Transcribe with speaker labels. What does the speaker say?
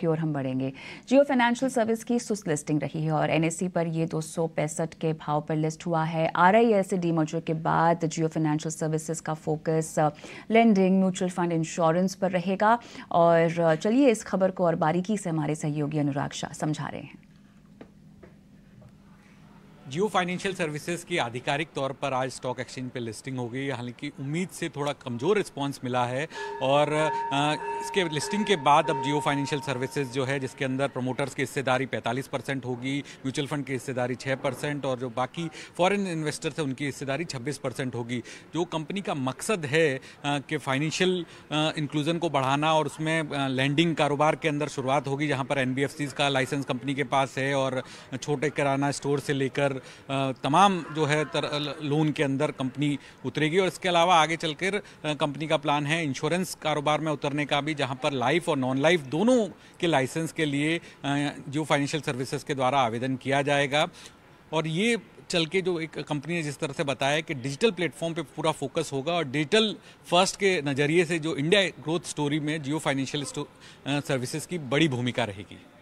Speaker 1: की ओर हम बढ़ेंगे जियो फाइनेंशियल सर्विस की सुस्त लिस्टिंग रही है और एनएससी पर ये दो के भाव पर लिस्ट हुआ है एस से डीमर्जर के बाद जियो फाइनेंशियल सर्विसेज का focus lending mutual fund insurance पर रहेगा और चलिए इस खबर को और बारीकी से हमारे सहयोगी अनुराग शाह समझा रहे हैं
Speaker 2: जियो फाइनेंशियल सर्विसेज की आधिकारिक तौर पर आज स्टॉक एक्सचेंज पे लिस्टिंग हो गई हालांकि उम्मीद से थोड़ा कमज़ोर रिस्पांस मिला है और इसके लिस्टिंग के बाद अब जियो फाइनेंशियल सर्विसेज जो है जिसके अंदर प्रमोटर्स की हिस्सेदारी 45 परसेंट होगी म्यूचुअल फंड की हिस्सेदारी 6 परसेंट और जो बाकी फ़ॉरन इन्वेस्टर्स हैं उनकी हिस्सेदारी छब्बीस परसेंट होगी जो कंपनी का मकसद है कि फाइनेंशियल इंक्लूज़न को बढ़ाना और उसमें लैंडिंग कारोबार के अंदर शुरुआत होगी जहाँ पर एन का लाइसेंस कंपनी के पास है और छोटे किराना स्टोर से लेकर तमाम जो है तर, लोन के अंदर कंपनी उतरेगी और इसके अलावा आगे चलकर कंपनी का प्लान है इंश्योरेंस कारोबार में उतरने का भी जहां पर लाइफ और नॉन लाइफ दोनों के लाइसेंस के लिए जो फाइनेंशियल सर्विसेज के द्वारा आवेदन किया जाएगा और ये चल के जो एक कंपनी ने जिस तरह से बताया कि डिजिटल प्लेटफॉर्म पे पूरा फोकस होगा और डिजिटल फर्स्ट के नज़रिए से जो इंडिया ग्रोथ स्टोरी में जियो फाइनेंशियल सर्विसेज की बड़ी भूमिका रहेगी